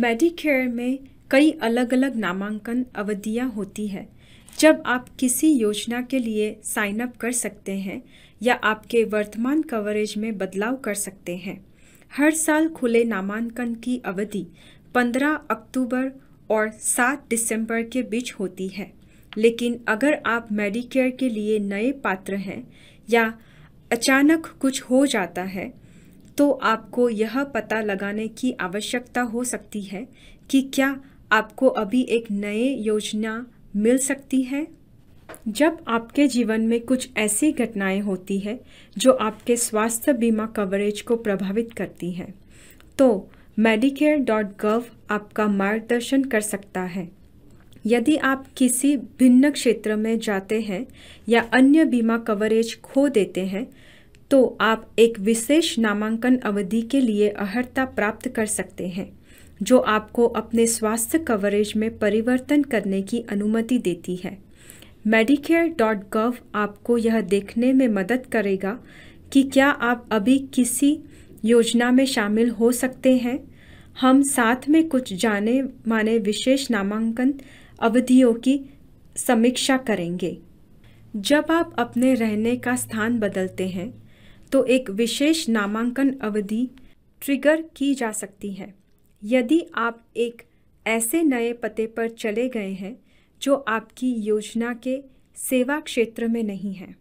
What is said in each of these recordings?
Medicare में कई अलग अलग नामांकन अवधियाँ होती है जब आप किसी योजना के लिए साइन अप कर सकते हैं या आपके वर्तमान कवरेज में बदलाव कर सकते हैं हर साल खुले नामांकन की अवधि 15 अक्टूबर और 7 दिसंबर के बीच होती है लेकिन अगर आप मेडिकेयर के लिए नए पात्र हैं या अचानक कुछ हो जाता है तो आपको यह पता लगाने की आवश्यकता हो सकती है कि क्या आपको अभी एक नए योजना मिल सकती है जब आपके जीवन में कुछ ऐसी घटनाएं होती है जो आपके स्वास्थ्य बीमा कवरेज को प्रभावित करती हैं तो मेडिकेयर डॉट गव आपका मार्गदर्शन कर सकता है यदि आप किसी भिन्न क्षेत्र में जाते हैं या अन्य बीमा कवरेज खो देते हैं तो आप एक विशेष नामांकन अवधि के लिए अर्हता प्राप्त कर सकते हैं जो आपको अपने स्वास्थ्य कवरेज में परिवर्तन करने की अनुमति देती है मेडिकेयर डॉट गव आपको यह देखने में मदद करेगा कि क्या आप अभी किसी योजना में शामिल हो सकते हैं हम साथ में कुछ जाने माने विशेष नामांकन अवधियों की समीक्षा करेंगे जब आप अपने रहने का स्थान बदलते हैं तो एक विशेष नामांकन अवधि ट्रिगर की जा सकती है यदि आप एक ऐसे नए पते पर चले गए हैं जो आपकी योजना के सेवा क्षेत्र में नहीं है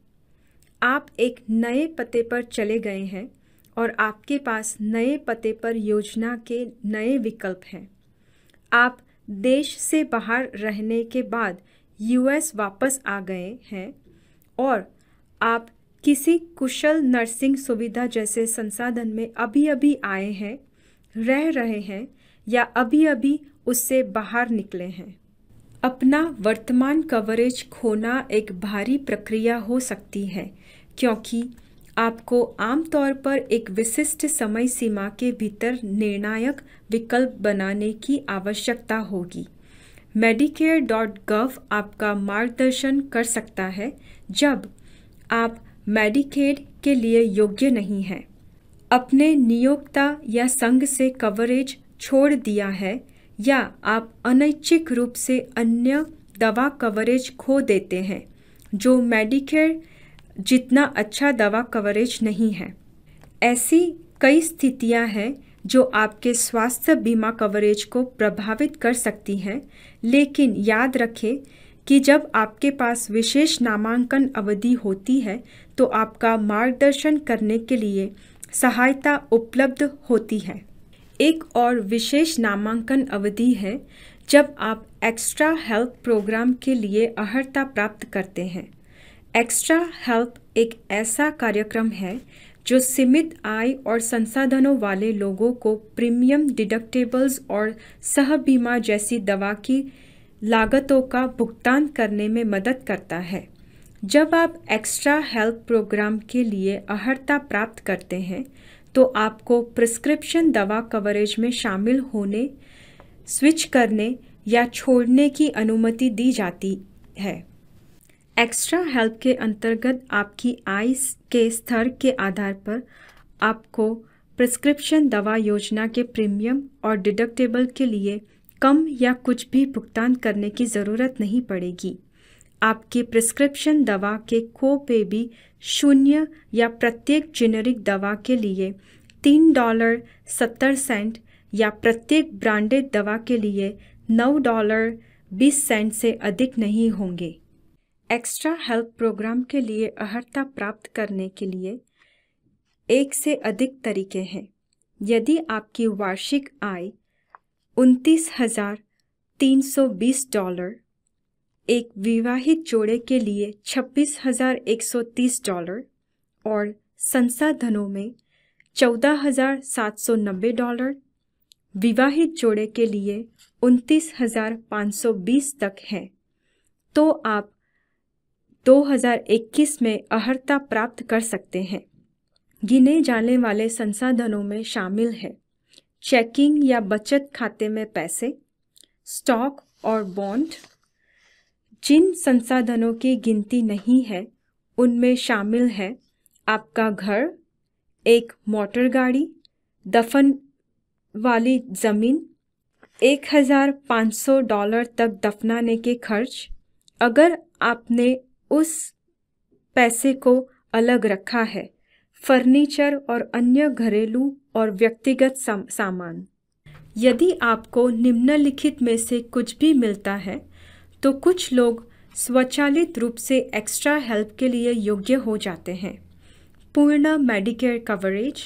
आप एक नए पते पर चले गए हैं और आपके पास नए पते पर योजना के नए विकल्प हैं आप देश से बाहर रहने के बाद यूएस वापस आ गए हैं और आप किसी कुशल नर्सिंग सुविधा जैसे संसाधन में अभी अभी आए हैं रह रहे हैं या अभी अभी उससे बाहर निकले हैं अपना वर्तमान कवरेज खोना एक भारी प्रक्रिया हो सकती है क्योंकि आपको आमतौर पर एक विशिष्ट समय सीमा के भीतर निर्णायक विकल्प बनाने की आवश्यकता होगी मेडिकेयर आपका मार्गदर्शन कर सकता है जब आप मेडिकेड के लिए योग्य नहीं है अपने नियोक्ता या संघ से कवरेज छोड़ दिया है या आप अनैच्छिक रूप से अन्य दवा कवरेज खो देते हैं जो मेडिकेड जितना अच्छा दवा कवरेज नहीं है ऐसी कई स्थितियां हैं जो आपके स्वास्थ्य बीमा कवरेज को प्रभावित कर सकती हैं लेकिन याद रखें कि जब आपके पास विशेष नामांकन अवधि होती है तो आपका मार्गदर्शन करने के लिए सहायता उपलब्ध होती है एक और विशेष नामांकन अवधि है जब आप एक्स्ट्रा हेल्प प्रोग्राम के लिए अर्हता प्राप्त करते हैं एक्स्ट्रा हेल्प एक ऐसा कार्यक्रम है जो सीमित आय और संसाधनों वाले लोगों को प्रीमियम डिडक्टेबल्स और सह बीमा जैसी दवा की लागतों का भुगतान करने में मदद करता है जब आप एक्स्ट्रा हेल्प प्रोग्राम के लिए अहर्ता प्राप्त करते हैं तो आपको प्रिस्क्रिप्शन दवा कवरेज में शामिल होने स्विच करने या छोड़ने की अनुमति दी जाती है एक्स्ट्रा हेल्प के अंतर्गत आपकी आय के स्तर के आधार पर आपको प्रिस्क्रिप्शन दवा योजना के प्रीमियम और डिडक्टेबल के लिए कम या कुछ भी भुगतान करने की ज़रूरत नहीं पड़ेगी आपके प्रिस्क्रिप्शन दवा के खो पे भी शून्य या प्रत्येक जेनेरिक दवा के लिए तीन डॉलर सत्तर सेंट या प्रत्येक ब्रांडेड दवा के लिए नौ डॉलर बीस सेंट से अधिक नहीं होंगे एक्स्ट्रा हेल्प प्रोग्राम के लिए अहर्ता प्राप्त करने के लिए एक से अधिक तरीके हैं यदि आपकी वार्षिक आय उनतीस हजार तीन सौ बीस डॉलर एक विवाहित जोड़े के लिए छब्बीस हजार एक सौ तीस डॉलर और संसाधनों में चौदह हजार सात सौ नब्बे डॉलर विवाहित जोड़े के लिए उनतीस हजार पाँच सौ बीस तक है तो आप 2021 में अहर्ता प्राप्त कर सकते हैं गिने जाने वाले संसाधनों में शामिल है चेकिंग या बचत खाते में पैसे स्टॉक और बॉन्ड जिन संसाधनों की गिनती नहीं है उनमें शामिल है आपका घर एक मोटर गाड़ी दफन वाली ज़मीन एक हज़ार पाँच सौ डॉलर तक दफनाने के खर्च अगर आपने उस पैसे को अलग रखा है फर्नीचर और अन्य घरेलू और व्यक्तिगत साम, सामान यदि आपको निम्नलिखित में से कुछ भी मिलता है तो कुछ लोग स्वचालित रूप से एक्स्ट्रा हेल्प के लिए योग्य हो जाते हैं पूर्ण Medicare coverage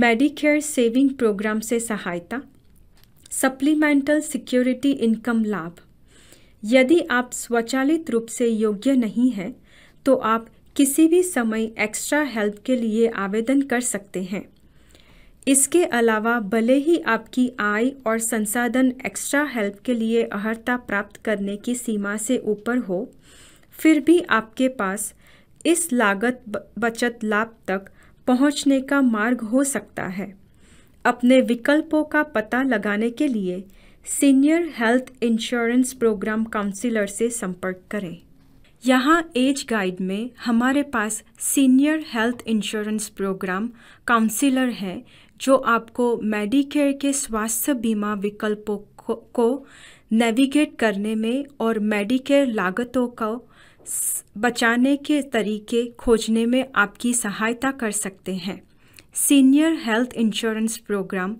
Medicare saving program से सहायता सप्लीमेंटल सिक्योरिटी इनकम लाभ यदि आप स्वचालित रूप से योग्य नहीं हैं तो आप किसी भी समय एक्स्ट्रा हेल्प के लिए आवेदन कर सकते हैं इसके अलावा भले ही आपकी आय और संसाधन एक्स्ट्रा हेल्प के लिए अहर्ता प्राप्त करने की सीमा से ऊपर हो फिर भी आपके पास इस लागत बचत लाभ तक पहुंचने का मार्ग हो सकता है अपने विकल्पों का पता लगाने के लिए senior health insurance program counsellor से संपर्क करें यहाँ एज गाइड में हमारे पास senior health insurance program counsellor है जो आपको मेडिकेयर के स्वास्थ्य बीमा विकल्पों को, को नेविगेट करने में और मेडिकेयर लागतों को बचाने के तरीके खोजने में आपकी सहायता कर सकते हैं senior health insurance program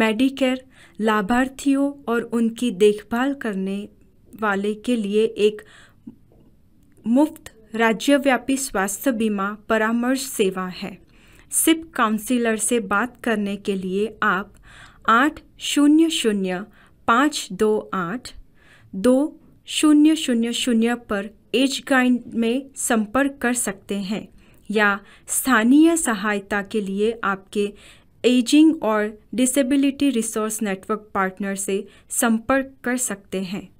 Medicare लाभार्थियों और उनकी देखभाल करने वाले के लिए एक मुफ्त राज्यव्यापी स्वास्थ्य बीमा परामर्श सेवा है सिप काउंसिलर से बात करने के लिए आप आठ शून्य शून्य पाँच दो आठ दो शून्य शून्य शून्य पर एज गाइड में संपर्क कर सकते हैं या स्थानीय सहायता के लिए आपके एजिंग और डिसेबिलिटी रिसोर्स नेटवर्क पार्टनर से संपर्क कर सकते हैं